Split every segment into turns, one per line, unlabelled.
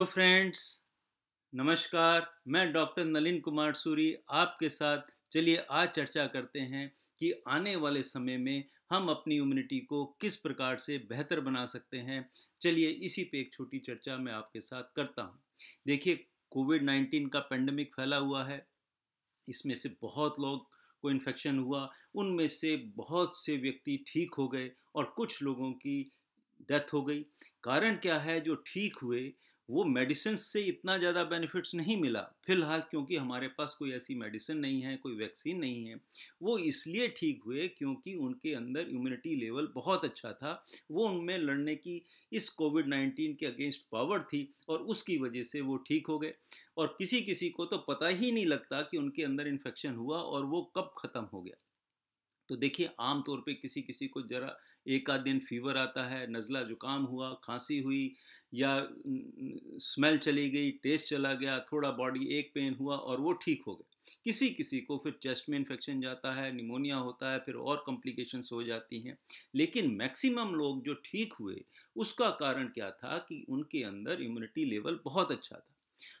hello friends नमस्कार मैं doctor Nalin Kumar Suri आपके साथ चलिए आज चर्चा करते हैं कि आने वाले समय में हम अपनी इम्यूनिटी को किस प्रकार से बेहतर बना सकते हैं चलिए इसी पे एक छोटी चर्चा मैं आपके साथ करता हूँ देखिए कोविड नाइन्टीन का पेंडेमिक फैला हुआ है इसमें से बहुत लोग को इन्फेक्शन हुआ उनमें से बहुत से व्यक्ति ठीक हो गए और कुछ लोगों की डेथ हो गई कारण क्या है जो ठीक हुए वो मेडिसिन से इतना ज़्यादा बेनिफिट्स नहीं मिला फिलहाल क्योंकि हमारे पास कोई ऐसी मेडिसिन नहीं है कोई वैक्सीन नहीं है वो इसलिए ठीक हुए क्योंकि उनके अंदर इम्यूनिटी लेवल बहुत अच्छा था वो उनमें लड़ने की इस कोविड नाइन्टीन के अगेंस्ट पावर थी और उसकी वजह से वो ठीक हो गए और किसी किसी को तो पता ही नहीं लगता कि उनके अंदर इन्फेक्शन हुआ और वो कब ख़त्म हो गया तो देखिए आम तौर पे किसी किसी को ज़रा एक आध दिन फीवर आता है नज़ला ज़ुकाम हुआ खांसी हुई या स्मेल चली गई टेस्ट चला गया थोड़ा बॉडी एक पेन हुआ और वो ठीक हो गया किसी किसी को फिर चेस्ट में इन्फेक्शन जाता है निमोनिया होता है फिर और कॉम्प्लिकेशंस हो जाती हैं लेकिन मैक्सिमम लोग जो ठीक हुए उसका कारण क्या था कि उनके अंदर इम्यूनिटी लेवल बहुत अच्छा था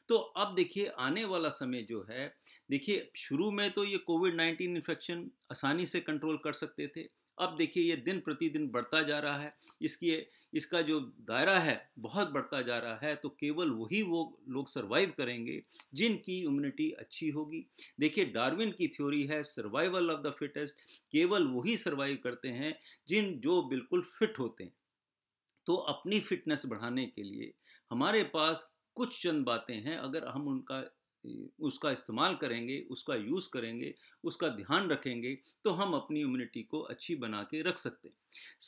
तो अब देखिए आने वाला समय जो है देखिए शुरू में तो ये कोविड नाइन्टीन इन्फेक्शन आसानी से कंट्रोल कर सकते थे अब देखिए ये दिन प्रतिदिन बढ़ता जा रहा है इसकी इसका जो दायरा है बहुत बढ़ता जा रहा है तो केवल वही वो लोग सर्वाइव करेंगे जिनकी इम्यूनिटी अच्छी होगी देखिए डार्विन की थ्योरी है सर्वाइवल ऑफ द फिटेस्ट केवल वही सर्वाइव करते हैं जिन जो बिल्कुल फिट होते हैं तो अपनी फिटनेस बढ़ाने के लिए हमारे पास कुछ चंद बातें हैं अगर हम उनका उसका इस्तेमाल करेंगे उसका यूज़ करेंगे उसका ध्यान रखेंगे तो हम अपनी इम्यूनिटी को अच्छी बना के रख सकते हैं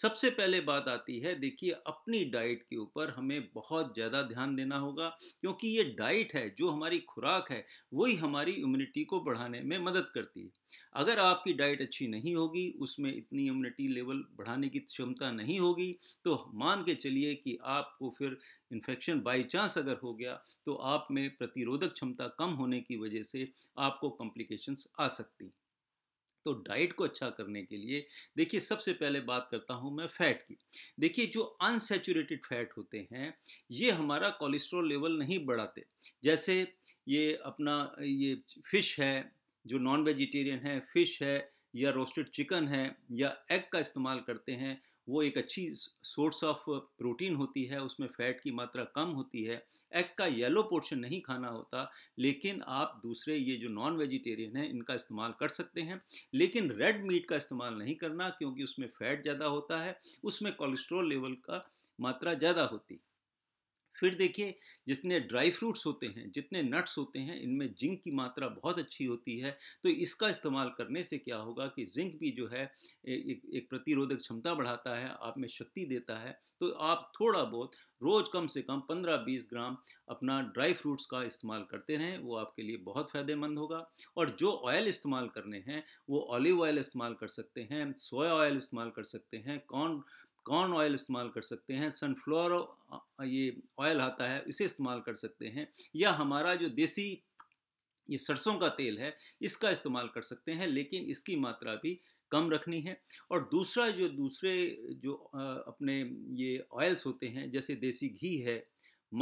सबसे पहले बात आती है देखिए अपनी डाइट के ऊपर हमें बहुत ज़्यादा ध्यान देना होगा क्योंकि ये डाइट है जो हमारी खुराक है वही हमारी इम्यूनिटी को बढ़ाने में मदद करती है अगर आपकी डाइट अच्छी नहीं होगी उसमें इतनी इम्यूनिटी लेवल बढ़ाने की क्षमता नहीं होगी तो मान के चलिए कि आपको फिर इन्फेक्शन बाई चांस अगर हो गया तो आप में प्रतिरोधक क्षमता कम होने की वजह से आपको कॉम्प्लिकेशंस आ सकती तो डाइट को अच्छा करने के लिए देखिए सबसे पहले बात करता हूँ मैं फ़ैट की देखिए जो अनसेचुरेटेड फैट होते हैं ये हमारा कोलेस्ट्रॉल लेवल नहीं बढ़ाते जैसे ये अपना ये फ़िश है जो नॉन वेजिटेरियन है फ़िश है या रोस्टेड चिकन है या एग का इस्तेमाल करते हैं वो एक अच्छी सोर्स ऑफ प्रोटीन होती है उसमें फैट की मात्रा कम होती है एग का येलो पोर्शन नहीं खाना होता लेकिन आप दूसरे ये जो नॉन वेजिटेरियन हैं इनका इस्तेमाल कर सकते हैं लेकिन रेड मीट का इस्तेमाल नहीं करना क्योंकि उसमें फ़ैट ज़्यादा होता है उसमें कोलेस्ट्रॉल लेवल का मात्रा ज़्यादा होती है फिर देखिए जितने ड्राई फ्रूट्स होते हैं जितने नट्स होते हैं इनमें जिंक की मात्रा बहुत अच्छी होती है तो इसका इस्तेमाल करने से क्या होगा कि जिंक भी जो है एक, एक प्रतिरोधक क्षमता बढ़ाता है आप में शक्ति देता है तो आप थोड़ा बहुत रोज़ कम से कम 15-20 ग्राम अपना ड्राई फ्रूट्स का इस्तेमाल करते रहें वो आपके लिए बहुत फ़ायदेमंद होगा और जो ऑयल इस्तेमाल करने हैं वो ऑलिव ऑयल इस्तेमाल कर सकते हैं सोया ऑयल इस्तेमाल कर सकते हैं कॉर्न कॉर्न ऑयल इस्तेमाल कर सकते हैं सनफ्लावर ये ऑयल आता है इसे इस्तेमाल कर सकते हैं या हमारा जो देसी ये सरसों का तेल है इसका इस्तेमाल कर सकते हैं लेकिन इसकी मात्रा भी कम रखनी है और दूसरा जो दूसरे जो अपने ये ऑयल्स होते हैं जैसे देसी घी है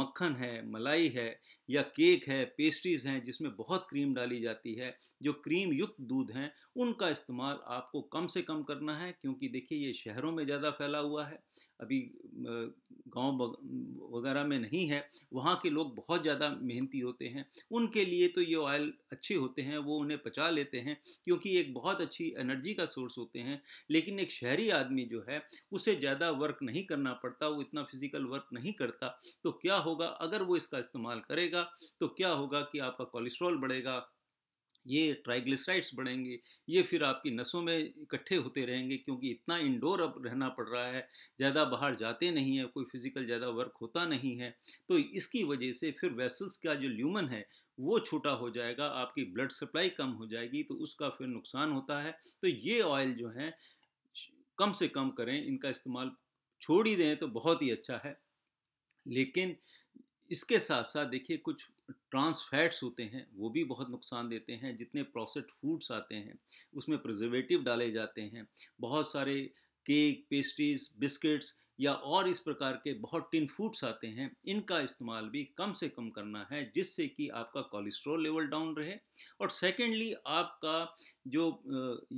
मक्खन है मलाई है या केक है पेस्ट्रीज हैं जिसमें बहुत क्रीम डाली जाती है जो क्रीम युक्त दूध हैं उनका इस्तेमाल आपको कम से कम करना है क्योंकि देखिए ये शहरों में ज़्यादा फैला हुआ है अभी गांव वगैरह में नहीं है वहाँ के लोग बहुत ज़्यादा मेहनती होते हैं उनके लिए तो ये ऑयल अच्छे होते हैं वो उन्हें पचा लेते हैं क्योंकि एक बहुत अच्छी एनर्जी का सोर्स होते हैं लेकिन एक शहरी आदमी जो है उसे ज़्यादा वर्क नहीं करना पड़ता वो इतना फिज़िकल वर्क नहीं करता तो क्या होगा अगर वो इसका इस्तेमाल करेगा बढ़ेगा तो क्या होगा कि आपका कोलेस्ट्रॉल बढ़ेगा ये ट्राइग्लिसराइड्स बढ़ेंगे ये फिर आपकी नसों में इकट्ठे होते रहेंगे क्योंकि इतना इंडोर अब रहना पड़ रहा है ज़्यादा बाहर जाते नहीं है कोई फिज़िकल ज़्यादा वर्क होता नहीं है तो इसकी वजह से फिर वेसल्स का जो ल्यूमन है वो छोटा हो जाएगा आपकी ब्लड सप्लाई कम हो जाएगी तो उसका फिर नुकसान होता है तो ये ऑयल जो है कम से कम करें इनका इस्तेमाल छोड़ ही दें तो बहुत ही अच्छा है लेकिन इसके साथ साथ देखिए कुछ ट्रांस फैट्स होते हैं वो भी बहुत नुकसान देते हैं जितने प्रोसेस्ड फूड्स आते हैं उसमें प्रिजर्वेटिव डाले जाते हैं बहुत सारे केक पेस्ट्रीज बिस्किट्स या और इस प्रकार के बहुत टिन फूड्स आते हैं इनका इस्तेमाल भी कम से कम करना है जिससे कि आपका कोलेस्ट्रॉल लेवल डाउन रहे और सेकेंडली आपका जो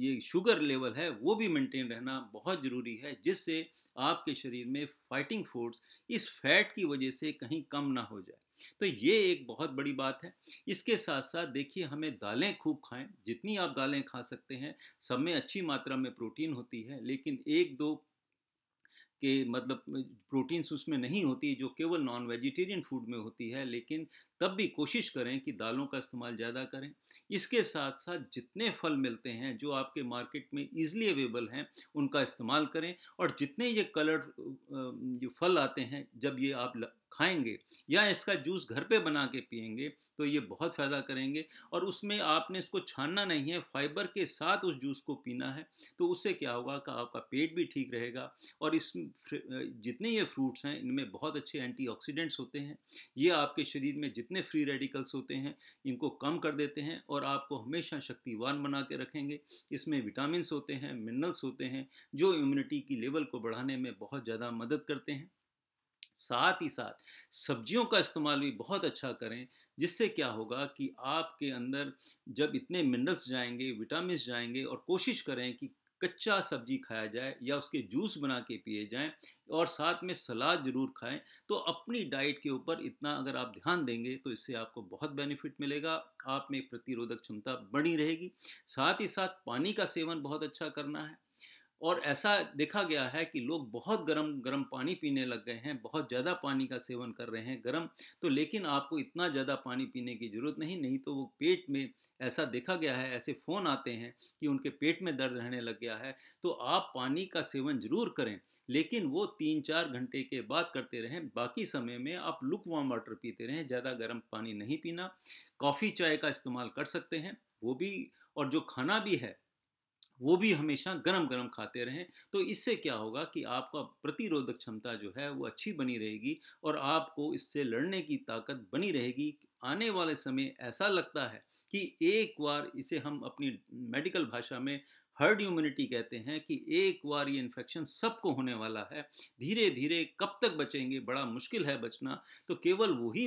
ये शुगर लेवल है वो भी मेंटेन रहना बहुत ज़रूरी है जिससे आपके शरीर में फाइटिंग फोर्स इस फैट की वजह से कहीं कम ना हो जाए तो ये एक बहुत बड़ी बात है इसके साथ साथ देखिए हमें दालें खूब खाएं जितनी आप दालें खा सकते हैं सब में अच्छी मात्रा में प्रोटीन होती है लेकिन एक दो के मतलब प्रोटीन्स उसमें नहीं होती जो केवल नॉन वेजिटेरियन फूड में होती है लेकिन तब भी कोशिश करें कि दालों का इस्तेमाल ज़्यादा करें इसके साथ साथ जितने फल मिलते हैं जो आपके मार्केट में ईजिली अवेलेबल हैं उनका इस्तेमाल करें और जितने ये कलर्ड जो फल आते हैं जब ये आप खाएंगे या इसका जूस घर पे बना के पियेंगे तो ये बहुत फ़ायदा करेंगे और उसमें आपने इसको छानना नहीं है फाइबर के साथ उस जूस को पीना है तो उससे क्या होगा कि आपका पेट भी ठीक रहेगा और इस जितने ये फ्रूट्स हैं इनमें बहुत अच्छे एंटीऑक्सीडेंट्स होते हैं ये आपके शरीर में जितने जितने फ्री रेडिकल्स होते हैं इनको कम कर देते हैं और आपको हमेशा शक्तिवान बना के रखेंगे इसमें विटामिन होते हैं मिनरल्स होते हैं जो इम्यूनिटी की लेवल को बढ़ाने में बहुत ज़्यादा मदद करते हैं साथ ही साथ सब्जियों का इस्तेमाल भी बहुत अच्छा करें जिससे क्या होगा कि आपके अंदर जब इतने मिनरल्स जाएंगे विटामिन जाएंगे और कोशिश करें कि कच्चा सब्जी खाया जाए या उसके जूस बना के पिए जाएं और साथ में सलाद ज़रूर खाएं तो अपनी डाइट के ऊपर इतना अगर आप ध्यान देंगे तो इससे आपको बहुत बेनिफिट मिलेगा आप में प्रतिरोधक क्षमता बनी रहेगी साथ ही साथ पानी का सेवन बहुत अच्छा करना है और ऐसा देखा गया है कि लोग बहुत गर्म गर्म पानी पीने लग गए हैं बहुत ज़्यादा पानी का सेवन कर रहे हैं गर्म तो लेकिन आपको इतना ज़्यादा पानी पीने की ज़रूरत नहीं नहीं तो वो पेट में ऐसा देखा गया है ऐसे फ़ोन आते हैं कि उनके पेट में दर्द रहने लग गया है तो आप पानी का सेवन ज़रूर करें लेकिन वो तीन चार घंटे के बाद करते रहें बाकी समय में आप लुक वार्म वाटर पीते रहें ज़्यादा गर्म पानी नहीं पीना कॉफ़ी चाय का इस्तेमाल कर सकते हैं वो भी और जो खाना भी है वो भी हमेशा गरम गरम खाते रहें तो इससे क्या होगा कि आपका प्रतिरोधक क्षमता जो है वो अच्छी बनी रहेगी और आपको इससे लड़ने की ताकत बनी रहेगी आने वाले समय ऐसा लगता है कि एक बार इसे हम अपनी मेडिकल भाषा में हर्ड इम्यूनिटी कहते हैं कि एक बार ये इन्फेक्शन सबको होने वाला है धीरे धीरे कब तक बचेंगे बड़ा मुश्किल है बचना तो केवल वही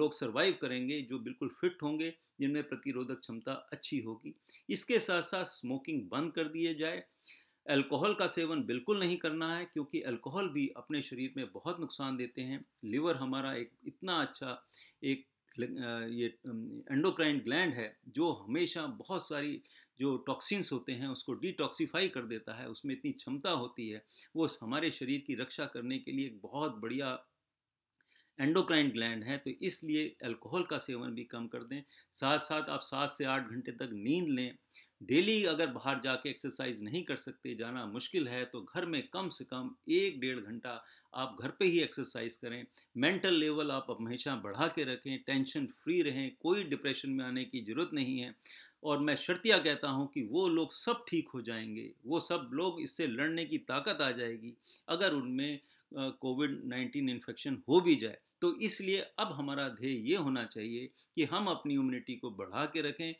लोग सर्वाइव करेंगे जो बिल्कुल फिट होंगे जिनमें प्रतिरोधक क्षमता अच्छी होगी इसके साथ साथ स्मोकिंग बंद कर दिए जाए अल्कोहल का सेवन बिल्कुल नहीं करना है क्योंकि अल्कोहल भी अपने शरीर में बहुत नुकसान देते हैं लिवर हमारा एक इतना अच्छा एक ये एंडोक्राइन ग्लैंड है जो हमेशा बहुत सारी जो टॉक्सिन्स होते हैं उसको डिटॉक्सीफाई कर देता है उसमें इतनी क्षमता होती है वो हमारे शरीर की रक्षा करने के लिए एक बहुत बढ़िया एंडोक्राइन ग्लैंड है तो इसलिए अल्कोहल का सेवन भी कम कर दें साथ साथ आप सात से आठ घंटे तक नींद लें डेली अगर बाहर जाके एक्सरसाइज नहीं कर सकते जाना मुश्किल है तो घर में कम से कम एक डेढ़ घंटा आप घर पे ही एक्सरसाइज करें मेंटल लेवल आप हमेशा बढ़ा के रखें टेंशन फ्री रहें कोई डिप्रेशन में आने की ज़रूरत नहीं है और मैं शर्तिया कहता हूँ कि वो लोग सब ठीक हो जाएंगे वो सब लोग इससे लड़ने की ताकत आ जाएगी अगर उनमें कोविड नाइन्टीन इन्फेक्शन हो भी जाए तो इसलिए अब हमारा ध्येय ये होना चाहिए कि हम अपनी इम्यूनिटी को बढ़ा के रखें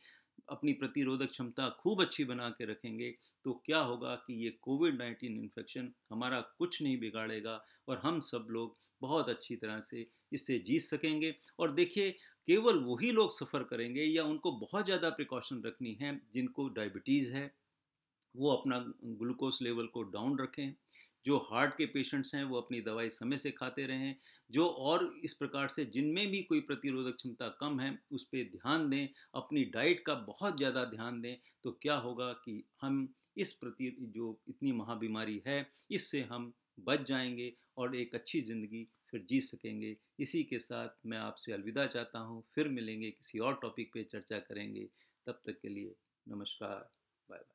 अपनी प्रतिरोधक क्षमता खूब अच्छी बना के रखेंगे तो क्या होगा कि ये कोविड नाइन्टीन इन्फेक्शन हमारा कुछ नहीं बिगाड़ेगा और हम सब लोग बहुत अच्छी तरह से इससे जीत सकेंगे और देखिए केवल वही लोग सफ़र करेंगे या उनको बहुत ज़्यादा प्रिकॉशन रखनी है जिनको डायबिटीज़ है वो अपना ग्लूकोज लेवल को डाउन रखें जो हार्ट के पेशेंट्स हैं वो अपनी दवाई समय से खाते रहें जो और इस प्रकार से जिनमें भी कोई प्रतिरोधक क्षमता कम है उस पर ध्यान दें अपनी डाइट का बहुत ज़्यादा ध्यान दें तो क्या होगा कि हम इस प्रति जो इतनी महाबीमारी है इससे हम बच जाएंगे और एक अच्छी ज़िंदगी फिर जी सकेंगे इसी के साथ मैं आपसे अलविदा चाहता हूँ फिर मिलेंगे किसी और टॉपिक पे चर्चा करेंगे तब तक के लिए नमस्कार बाय बाय